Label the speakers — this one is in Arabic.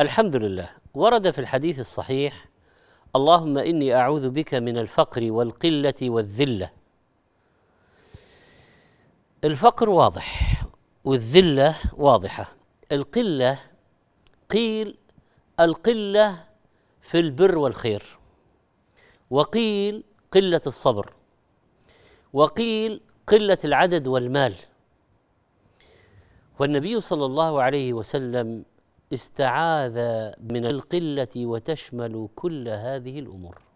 Speaker 1: الحمد لله ورد في الحديث الصحيح اللهم اني اعوذ بك من الفقر والقله والذله الفقر واضح والذله واضحه القله قيل القله في البر والخير وقيل قله الصبر وقيل قله العدد والمال والنبي صلى الله عليه وسلم استعاذ من القله وتشمل كل هذه الامور